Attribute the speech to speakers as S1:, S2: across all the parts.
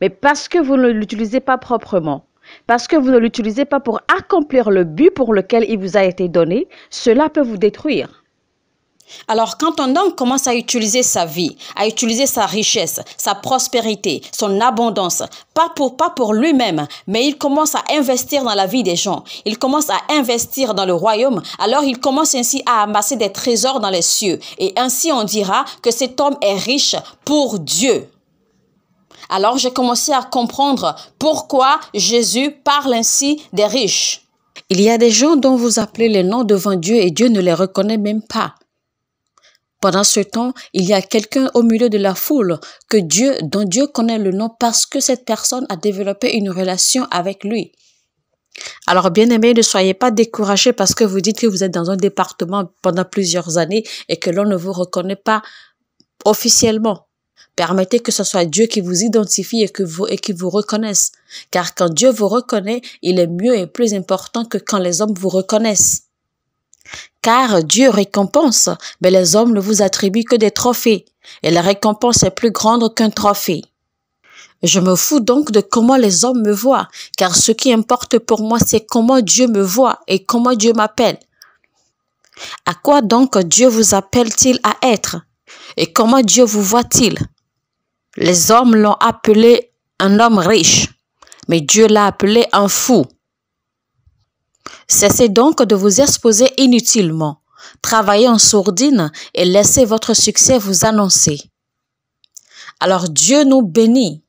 S1: Mais parce que vous ne l'utilisez pas proprement, parce que vous ne l'utilisez pas pour accomplir le but pour lequel il vous a été donné, cela peut vous détruire. Alors quand un homme commence à utiliser sa vie, à utiliser sa richesse, sa prospérité, son abondance, pas pour, pas pour lui-même, mais il commence à investir dans la vie des gens, il commence à investir dans le royaume, alors il commence ainsi à amasser des trésors dans les cieux. Et ainsi on dira que cet homme est riche pour Dieu. Alors j'ai commencé à comprendre pourquoi Jésus parle ainsi des riches. Il y a des gens dont vous appelez les noms devant Dieu et Dieu ne les reconnaît même pas. Pendant ce temps, il y a quelqu'un au milieu de la foule que Dieu, dont Dieu connaît le nom parce que cette personne a développé une relation avec lui. Alors, bien aimé, ne soyez pas découragés parce que vous dites que vous êtes dans un département pendant plusieurs années et que l'on ne vous reconnaît pas officiellement. Permettez que ce soit Dieu qui vous identifie et, que vous, et qui vous reconnaisse. Car quand Dieu vous reconnaît, il est mieux et plus important que quand les hommes vous reconnaissent. Car Dieu récompense, mais les hommes ne vous attribuent que des trophées. Et la récompense est plus grande qu'un trophée. Je me fous donc de comment les hommes me voient, car ce qui importe pour moi, c'est comment Dieu me voit et comment Dieu m'appelle. À quoi donc Dieu vous appelle-t-il à être Et comment Dieu vous voit-il les hommes l'ont appelé un homme riche, mais Dieu l'a appelé un fou. Cessez donc de vous exposer inutilement. Travaillez en sourdine et laissez votre succès vous annoncer. Alors Dieu nous bénit,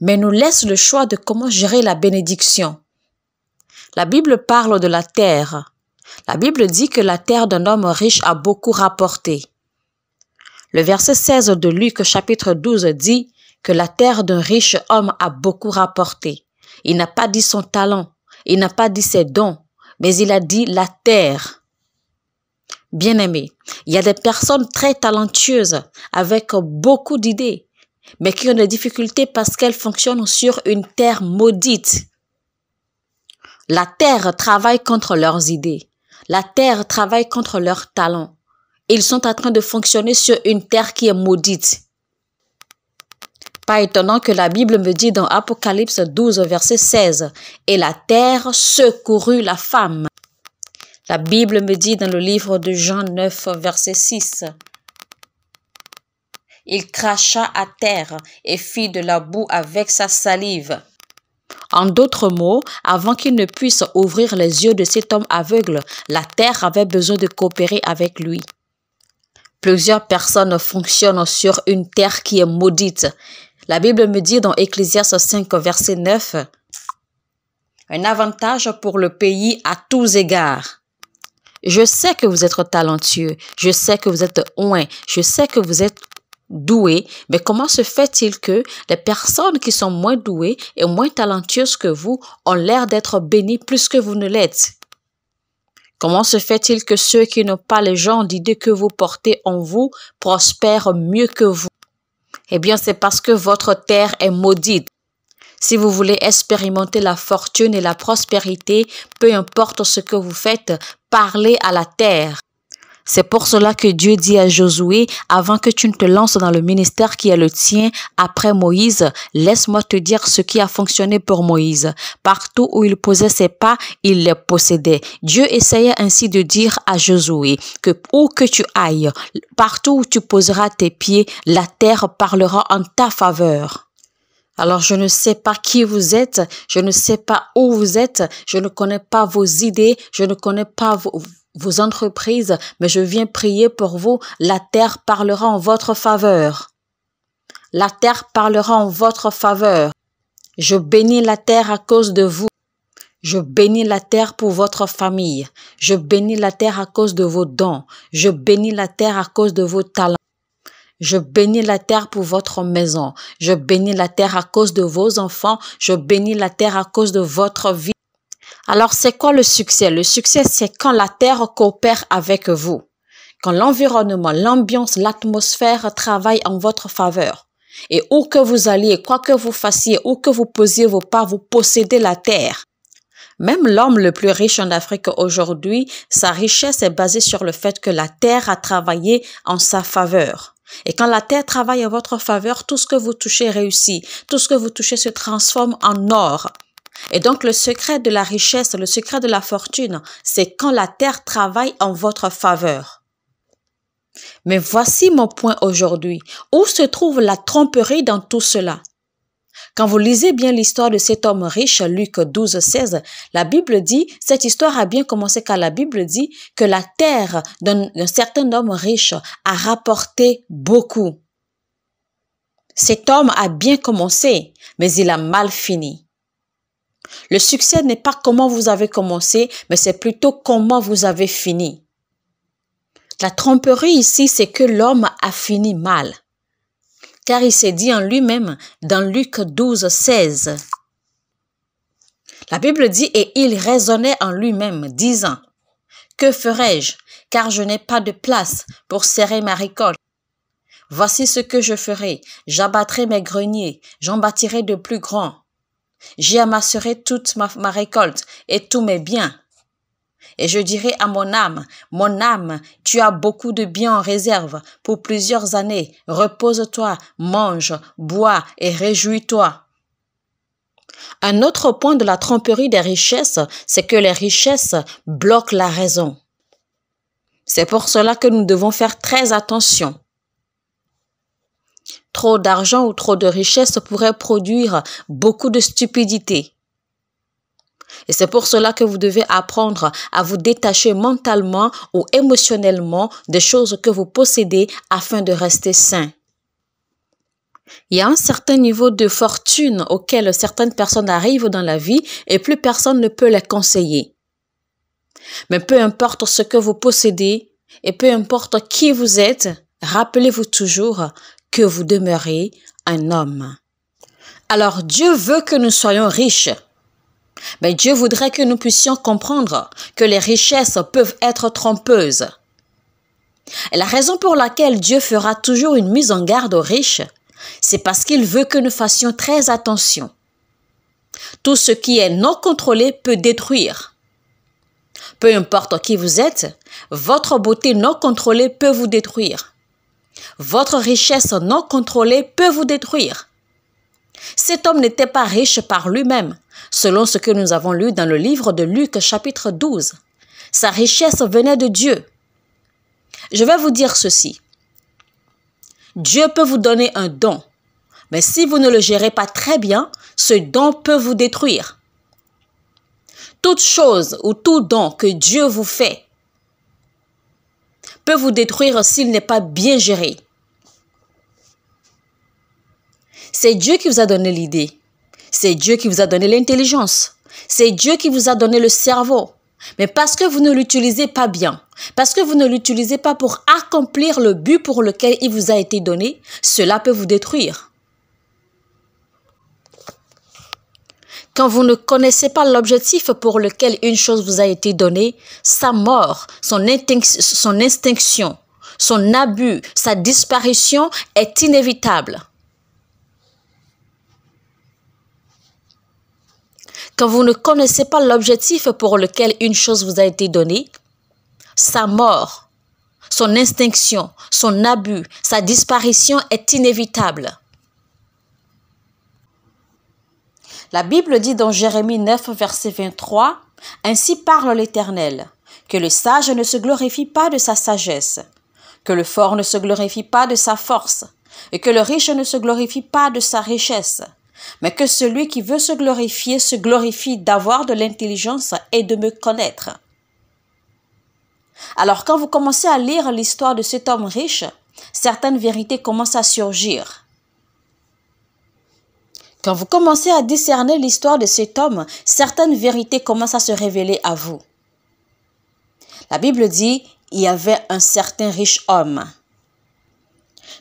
S1: mais nous laisse le choix de comment gérer la bénédiction. La Bible parle de la terre. La Bible dit que la terre d'un homme riche a beaucoup rapporté. Le verset 16 de Luc chapitre 12 dit que la terre d'un riche homme a beaucoup rapporté. Il n'a pas dit son talent, il n'a pas dit ses dons, mais il a dit la terre. Bien-aimé, il y a des personnes très talentueuses avec beaucoup d'idées, mais qui ont des difficultés parce qu'elles fonctionnent sur une terre maudite. La terre travaille contre leurs idées. La terre travaille contre leurs talents. Ils sont en train de fonctionner sur une terre qui est maudite. Pas étonnant que la Bible me dit dans Apocalypse 12, verset 16, Et la terre secourut la femme. La Bible me dit dans le livre de Jean 9, verset 6, Il cracha à terre et fit de la boue avec sa salive. En d'autres mots, avant qu'il ne puisse ouvrir les yeux de cet homme aveugle, la terre avait besoin de coopérer avec lui. Plusieurs personnes fonctionnent sur une terre qui est maudite. La Bible me dit dans Ecclésiaste 5, verset 9, un avantage pour le pays à tous égards. Je sais que vous êtes talentueux, je sais que vous êtes loin, je sais que vous êtes doué, mais comment se fait-il que les personnes qui sont moins douées et moins talentueuses que vous ont l'air d'être bénies plus que vous ne l'êtes? Comment se fait-il que ceux qui n'ont pas les gens d'idées que vous portez en vous prospèrent mieux que vous Eh bien, c'est parce que votre terre est maudite. Si vous voulez expérimenter la fortune et la prospérité, peu importe ce que vous faites, parlez à la terre. C'est pour cela que Dieu dit à Josué, avant que tu ne te lances dans le ministère qui est le tien, après Moïse, laisse-moi te dire ce qui a fonctionné pour Moïse. Partout où il posait ses pas, il les possédait. Dieu essayait ainsi de dire à Josué que où que tu ailles, partout où tu poseras tes pieds, la terre parlera en ta faveur. Alors je ne sais pas qui vous êtes, je ne sais pas où vous êtes, je ne connais pas vos idées, je ne connais pas vos vos entreprises, mais je viens prier pour vous, la terre parlera en votre faveur. La terre parlera en votre faveur. Je bénis la terre à cause de vous. Je bénis la terre pour votre famille. Je bénis la terre à cause de vos dons. Je bénis la terre à cause de vos talents. Je bénis la terre pour votre maison. Je bénis la terre à cause de vos enfants. Je bénis la terre à cause de votre vie. Alors, c'est quoi le succès Le succès, c'est quand la Terre coopère avec vous, quand l'environnement, l'ambiance, l'atmosphère travaillent en votre faveur. Et où que vous alliez, quoi que vous fassiez, où que vous posiez vos pas, vous possédez la terre. Même l'homme le plus riche en Afrique aujourd'hui, sa richesse est basée sur le fait que la terre a travaillé en sa faveur. Et quand la terre travaille en votre faveur, tout ce que vous touchez réussit, tout ce que vous touchez se transforme en or. Et donc le secret de la richesse, le secret de la fortune, c'est quand la terre travaille en votre faveur. Mais voici mon point aujourd'hui. Où se trouve la tromperie dans tout cela? Quand vous lisez bien l'histoire de cet homme riche, Luc 12, 16, la Bible dit, cette histoire a bien commencé car la Bible dit que la terre d'un certain homme riche a rapporté beaucoup. Cet homme a bien commencé, mais il a mal fini. Le succès n'est pas comment vous avez commencé, mais c'est plutôt comment vous avez fini. La tromperie ici, c'est que l'homme a fini mal. Car il s'est dit en lui-même dans Luc 12, 16. La Bible dit, et il raisonnait en lui-même, disant, Que ferai-je, car je n'ai pas de place pour serrer ma récolte. Voici ce que je ferai, j'abattrai mes greniers, j'en bâtirai de plus grands J'y amasserai toute ma, récolte et tous mes biens. Et je dirai à mon âme, mon âme, tu as beaucoup de biens en réserve pour plusieurs années. Repose-toi, mange, bois et réjouis-toi. Un autre point de la tromperie des richesses, c'est que les richesses bloquent la raison. C'est pour cela que nous devons faire très attention. Trop d'argent ou trop de richesse pourrait produire beaucoup de stupidité. Et c'est pour cela que vous devez apprendre à vous détacher mentalement ou émotionnellement des choses que vous possédez afin de rester sain. Il y a un certain niveau de fortune auquel certaines personnes arrivent dans la vie et plus personne ne peut les conseiller. Mais peu importe ce que vous possédez et peu importe qui vous êtes, rappelez-vous toujours que vous demeurez un homme. Alors Dieu veut que nous soyons riches. Mais Dieu voudrait que nous puissions comprendre que les richesses peuvent être trompeuses. Et la raison pour laquelle Dieu fera toujours une mise en garde aux riches, c'est parce qu'il veut que nous fassions très attention. Tout ce qui est non contrôlé peut détruire. Peu importe qui vous êtes, votre beauté non contrôlée peut vous détruire. Votre richesse non contrôlée peut vous détruire. Cet homme n'était pas riche par lui-même, selon ce que nous avons lu dans le livre de Luc chapitre 12. Sa richesse venait de Dieu. Je vais vous dire ceci. Dieu peut vous donner un don, mais si vous ne le gérez pas très bien, ce don peut vous détruire. Toute chose ou tout don que Dieu vous fait peut vous détruire s'il n'est pas bien géré. C'est Dieu qui vous a donné l'idée. C'est Dieu qui vous a donné l'intelligence. C'est Dieu qui vous a donné le cerveau. Mais parce que vous ne l'utilisez pas bien, parce que vous ne l'utilisez pas pour accomplir le but pour lequel il vous a été donné, cela peut vous détruire. Quand vous ne connaissez pas l'objectif pour lequel une chose vous a été donnée, sa mort, son, son extinction, son abus, sa disparition est inévitable. Quand vous ne connaissez pas l'objectif pour lequel une chose vous a été donnée, sa mort, son extinction, son abus, sa disparition est inévitable. La Bible dit dans Jérémie 9, verset 23, Ainsi parle l'Éternel, que le sage ne se glorifie pas de sa sagesse, que le fort ne se glorifie pas de sa force, et que le riche ne se glorifie pas de sa richesse, mais que celui qui veut se glorifier se glorifie d'avoir de l'intelligence et de me connaître. Alors quand vous commencez à lire l'histoire de cet homme riche, certaines vérités commencent à surgir. Quand vous commencez à discerner l'histoire de cet homme, certaines vérités commencent à se révéler à vous. La Bible dit, il y avait un certain riche homme.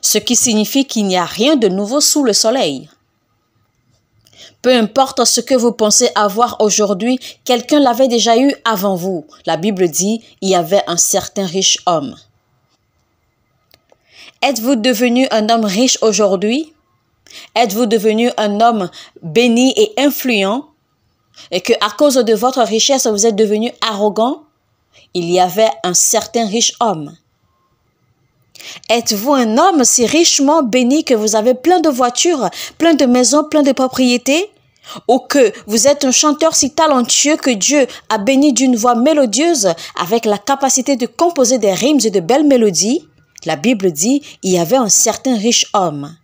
S1: Ce qui signifie qu'il n'y a rien de nouveau sous le soleil. Peu importe ce que vous pensez avoir aujourd'hui, quelqu'un l'avait déjà eu avant vous. La Bible dit, il y avait un certain riche homme. Êtes-vous devenu un homme riche aujourd'hui? Êtes-vous devenu un homme béni et influent et que à cause de votre richesse, vous êtes devenu arrogant Il y avait un certain riche homme. Êtes-vous un homme si richement béni que vous avez plein de voitures, plein de maisons, plein de propriétés ou que vous êtes un chanteur si talentueux que Dieu a béni d'une voix mélodieuse avec la capacité de composer des rimes et de belles mélodies La Bible dit, il y avait un certain riche homme.